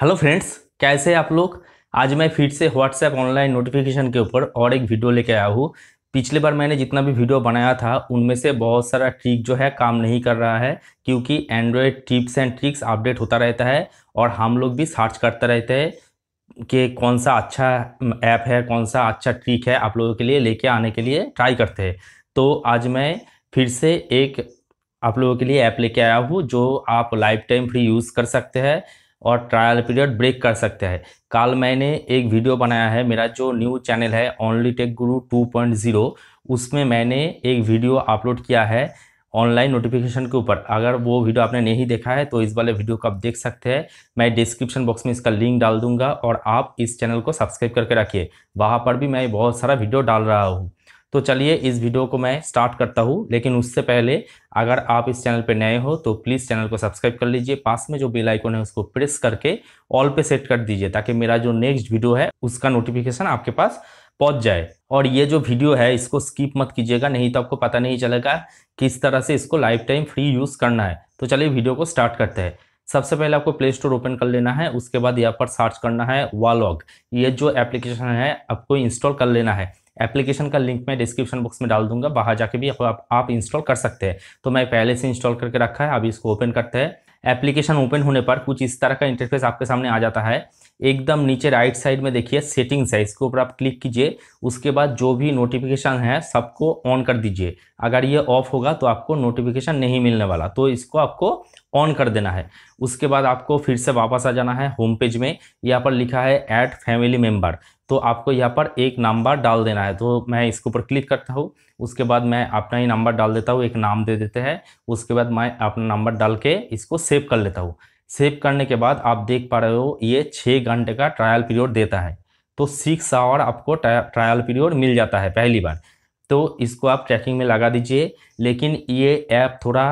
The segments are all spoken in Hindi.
हेलो फ्रेंड्स कैसे आप लोग आज मैं फिर से व्हाट्सएप ऑनलाइन नोटिफिकेशन के ऊपर और एक वीडियो लेके आया हूँ पिछले बार मैंने जितना भी वीडियो बनाया था उनमें से बहुत सारा ट्रिक जो है काम नहीं कर रहा है क्योंकि Android tips and tricks update होता रहता है और हम लोग भी सर्च करते रहते हैं कि कौन सा अच्छा ऐप है कौन सा अच्छा ट्रिक है आप लोगों के लिए लेके आने के लिए ट्राई करते हैं तो आज मैं फिर से एक आप लोगों के लिए ऐप लेके आया हूँ जो आप लाइफ टाइम फ्री यूज़ कर सकते हैं और ट्रायल पीरियड ब्रेक कर सकते हैं कल मैंने एक वीडियो बनाया है मेरा जो न्यू चैनल है ओनली टेक गुरु 2.0 उसमें मैंने एक वीडियो अपलोड किया है ऑनलाइन नोटिफिकेशन के ऊपर अगर वो वीडियो आपने नहीं देखा है तो इस वाले वीडियो को आप देख सकते हैं मैं डिस्क्रिप्शन बॉक्स में इसका लिंक डाल दूंगा और आप इस चैनल को सब्सक्राइब करके रखिए वहाँ पर भी मैं बहुत सारा वीडियो डाल रहा हूँ तो चलिए इस वीडियो को मैं स्टार्ट करता हूँ लेकिन उससे पहले अगर आप इस चैनल पर नए हो तो प्लीज़ चैनल को सब्सक्राइब कर लीजिए पास में जो बेल आइकन है उसको प्रेस करके ऑल पे सेट कर दीजिए ताकि मेरा जो नेक्स्ट वीडियो है उसका नोटिफिकेशन आपके पास पहुँच जाए और ये जो वीडियो है इसको स्किप मत कीजिएगा नहीं तो आपको पता नहीं चलेगा किस तरह से इसको लाइफ टाइम फ्री यूज़ करना है तो चलिए वीडियो को स्टार्ट करते हैं सबसे पहले आपको प्ले स्टोर ओपन कर लेना है उसके बाद यहाँ पर सर्च करना है वालॉग ये जो एप्लीकेशन है आपको इंस्टॉल कर लेना है एप्लीकेशन का लिंक मैं डिस्क्रिप्शन बॉक्स में डाल दूंगा बाहर जाके भी आप, आप इंस्टॉल कर सकते हैं तो मैं पहले से इंस्टॉल करके रखा है अभी इसको ओपन करते हैं एप्लीकेशन ओपन होने पर कुछ इस तरह का इंटरफेस आपके सामने आ जाता है एकदम नीचे राइट साइड में देखिए सेटिंग्स है इसके ऊपर आप क्लिक कीजिए उसके बाद जो भी नोटिफिकेशन है सबको ऑन कर दीजिए अगर ये ऑफ होगा तो आपको नोटिफिकेशन नहीं मिलने वाला तो इसको आपको ऑन कर देना है उसके बाद आपको फिर से वापस आ जाना है होम पेज में यहाँ पर लिखा है ऐड फैमिली मेम्बर तो आपको यहाँ पर एक नंबर डाल देना है तो मैं इसके ऊपर क्लिक करता हूँ उसके बाद मैं अपना ही नंबर डाल देता हूँ एक नाम दे देते हैं उसके बाद मैं अपना नंबर डाल के इसको सेव कर लेता हूँ सेव करने के बाद आप देख पा रहे हो ये छः घंटे का ट्रायल पीरियड देता है तो सिक्स आवर आपको ट्रायल पीरियड मिल जाता है पहली बार तो इसको आप ट्रैकिंग में लगा दीजिए लेकिन ये ऐप थोड़ा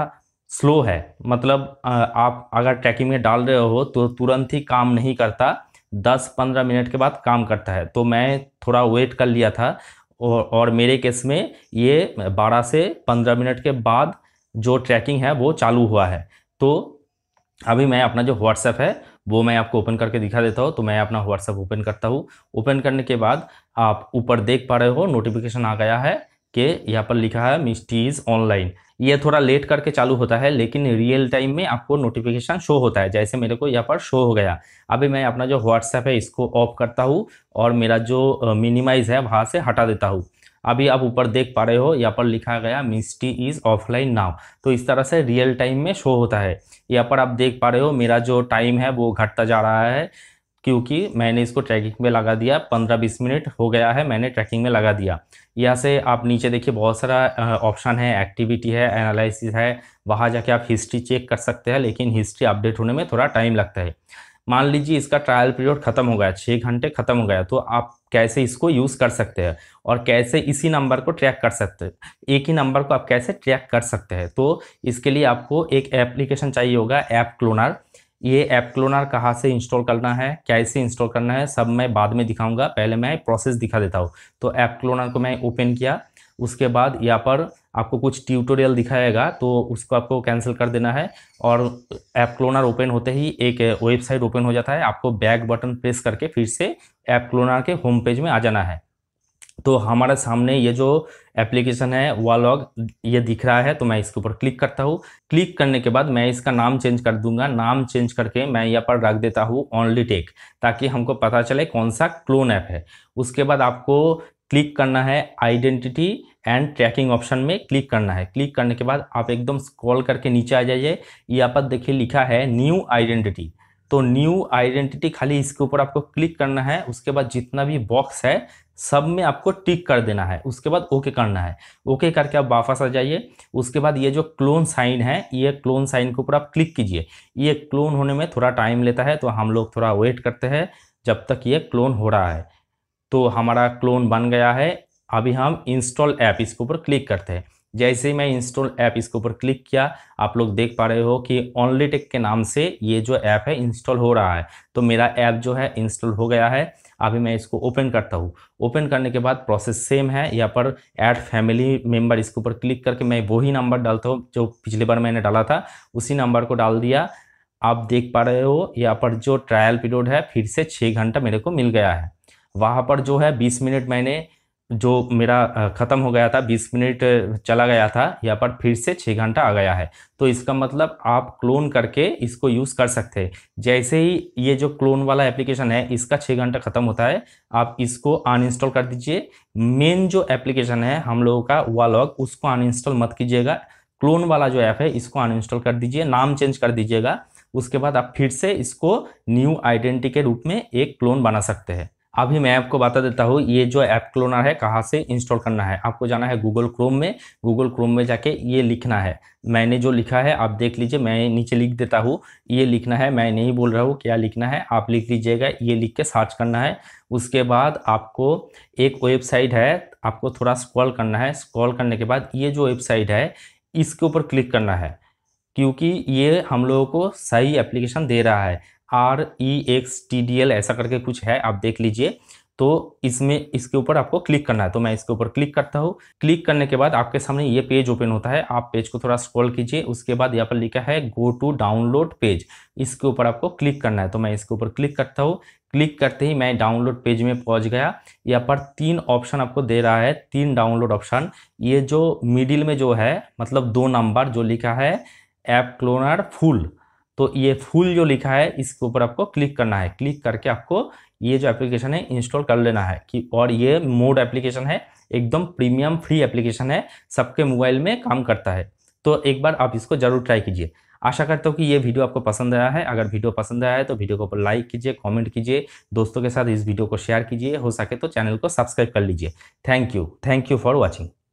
स्लो है मतलब आप अगर ट्रैकिंग में डाल रहे हो तो तुरंत ही काम नहीं करता दस पंद्रह मिनट के बाद काम करता है तो मैं थोड़ा वेट कर लिया था और, और मेरे केस में ये बारह से पंद्रह मिनट के बाद जो ट्रैकिंग है वो चालू हुआ है तो अभी मैं अपना जो व्हाट्सएप है वो मैं आपको ओपन करके दिखा देता हूँ तो मैं अपना व्हाट्सएप ओपन करता हूँ ओपन करने के बाद आप ऊपर देख पा रहे हो नोटिफिकेशन आ गया है के यहाँ पर लिखा है मिस्टी इज ऑनलाइन ये थोड़ा लेट करके चालू होता है लेकिन रियल टाइम में आपको नोटिफिकेशन शो होता है जैसे मेरे को यहाँ पर शो हो गया अभी मैं अपना जो व्हाट्सएप है इसको ऑफ करता हूँ और मेरा जो मिनिमाइज है वहाँ से हटा देता हूँ अभी आप ऊपर देख पा रहे हो यहाँ पर लिखा गया मिस्टी इज़ ऑफलाइन नाउ तो इस तरह से रियल टाइम में शो होता है यहाँ पर आप देख पा रहे हो मेरा जो टाइम है वो घटता जा रहा है क्योंकि मैंने इसको ट्रैकिंग में लगा दिया पंद्रह बीस मिनट हो गया है मैंने ट्रैकिंग में लगा दिया यहाँ से आप नीचे देखिए बहुत सारा ऑप्शन है एक्टिविटी है एनालिसिस है वहाँ जाके आप हिस्ट्री चेक कर सकते हैं लेकिन हिस्ट्री अपडेट होने में थोड़ा टाइम लगता है मान लीजिए इसका ट्रायल पीरियड खत्म हो गया छः घंटे खत्म हो गया तो आप कैसे इसको यूज़ कर सकते हैं और कैसे इसी नंबर को ट्रैक कर सकते हैं एक ही नंबर को आप कैसे ट्रैक कर सकते हैं तो इसके लिए आपको एक एप्लीकेशन चाहिए होगा ऐप क्लोनर ये ऐप क्लोनर कहाँ से इंस्टॉल करना है कैसे इंस्टॉल करना है सब मैं बाद में दिखाऊंगा पहले मैं प्रोसेस दिखा देता हूँ तो ऐप क्लोनर को मैं ओपन किया उसके बाद यहाँ पर आपको कुछ ट्यूटोरियल दिखाएगा तो उसको आपको कैंसिल कर देना है और ऐप क्लोनर ओपन होते ही एक वेबसाइट ओपन हो जाता है आपको बैक बटन प्रेस करके फिर से ऐप क्लोनर के होम पेज में आ जाना है तो हमारे सामने ये जो एप्लीकेशन है वॉलॉग ये दिख रहा है तो मैं इसके ऊपर क्लिक करता हूँ क्लिक करने के बाद मैं इसका नाम चेंज कर दूंगा नाम चेंज करके मैं यहाँ पर रख देता हूँ ओनली टेक ताकि हमको पता चले कौन सा क्लोन ऐप है उसके बाद आपको क्लिक करना है आइडेंटिटी एंड ट्रैकिंग ऑप्शन में क्लिक करना है क्लिक करने के बाद आप एकदम स्क्रॉल करके नीचे आ जाइए यहाँ पर देखिए लिखा है न्यू आइडेंटिटी तो न्यू आइडेंटिटी खाली इसके ऊपर आपको क्लिक करना है उसके बाद जितना भी बॉक्स है सब में आपको टिक कर देना है उसके बाद ओके करना है ओके करके आप वापस आ जाइए उसके बाद ये जो क्लोन साइन है ये क्लोन साइन के ऊपर आप क्लिक कीजिए ये क्लोन होने में थोड़ा टाइम लेता है तो हम लोग थोड़ा वेट करते हैं जब तक ये क्लोन हो रहा है तो हमारा क्लोन बन गया है अभी हम इंस्टॉल ऐप इसके ऊपर क्लिक करते हैं जैसे ही मैं इंस्टॉल ऐप इसके ऊपर क्लिक किया आप लोग देख पा रहे हो कि ऑनली टेक के नाम से ये जो ऐप है इंस्टॉल हो रहा है तो मेरा ऐप जो है इंस्टॉल हो गया है अभी मैं इसको ओपन करता हूँ ओपन करने के बाद प्रोसेस सेम है यहाँ पर ऐड फैमिली मेम्बर इसके ऊपर क्लिक करके मैं वही नंबर डालता हूँ जो पिछली बार मैंने डाला था उसी नंबर को डाल दिया आप देख पा रहे हो यहाँ पर जो ट्रायल पीरियड है फिर से छः घंटा मेरे को मिल गया है वहाँ पर जो है बीस मिनट मैंने जो मेरा ख़त्म हो गया था बीस मिनट चला गया था यहाँ पर फिर से छः घंटा आ गया है तो इसका मतलब आप क्लोन करके इसको यूज़ कर सकते हैं जैसे ही ये जो क्लोन वाला एप्लीकेशन है इसका छः घंटा ख़त्म होता है आप इसको अनइंस्टॉल कर दीजिए मेन जो एप्लीकेशन है हम लोगों का वालॉग उसको अनइंस्टॉल मत कीजिएगा क्लोन वाला जो ऐप है इसको अनइंस्टॉल कर दीजिए नाम चेंज कर दीजिएगा उसके बाद आप फिर से इसको न्यू आइडेंटिटी के रूप में एक क्लोन बना सकते हैं अभी मैं आपको बता देता हूँ ये जो ऐप क्लोनर है कहाँ से इंस्टॉल करना है आपको जाना है गूगल क्रोम में गूगल क्रोम में जाके ये लिखना है मैंने जो लिखा है आप देख लीजिए मैं नीचे लिख देता हूँ ये लिखना है मैं नहीं बोल रहा हूँ क्या लिखना है आप लिख लीजिएगा ये लिख के सर्च करना है उसके बाद आपको एक वेबसाइट है आपको थोड़ा स्क्रॉल करना है स्क्रॉल करने के बाद ये जो वेबसाइट है इसके ऊपर क्लिक करना है क्योंकि ये हम लोगों को सही एप्लीकेशन दे रहा है R E X T D L ऐसा करके कुछ है आप देख लीजिए तो इसमें इसके ऊपर आपको क्लिक करना है तो मैं इसके ऊपर क्लिक करता हूँ क्लिक करने के बाद आपके सामने ये पेज ओपन होता है आप पेज को थोड़ा स्क्रॉल कीजिए उसके बाद यहाँ पर लिखा है गो टू डाउनलोड पेज इसके ऊपर आपको क्लिक करना है तो मैं इसके ऊपर क्लिक करता हूँ क्लिक करते ही मैं डाउनलोड पेज में पहुंच गया यहाँ पर तीन ऑप्शन आपको दे रहा है तीन डाउनलोड ऑप्शन ये जो मिडिल में जो है मतलब दो नंबर जो लिखा है एप क्लोनर फुल तो ये फुल जो लिखा है इसके ऊपर आपको क्लिक करना है क्लिक करके आपको ये जो एप्लीकेशन है इंस्टॉल कर लेना है कि और ये मोड एप्लीकेशन है एकदम प्रीमियम फ्री एप्लीकेशन है सबके मोबाइल में काम करता है तो एक बार आप इसको जरूर ट्राई कीजिए आशा करता हूँ कि ये वीडियो आपको पसंद आया है अगर वीडियो पसंद आया है तो वीडियो को ऊपर लाइक कीजिए कमेंट कीजिए दोस्तों के साथ इस वीडियो को शेयर कीजिए हो सके तो चैनल को सब्सक्राइब कर लीजिए thank you thank you for watching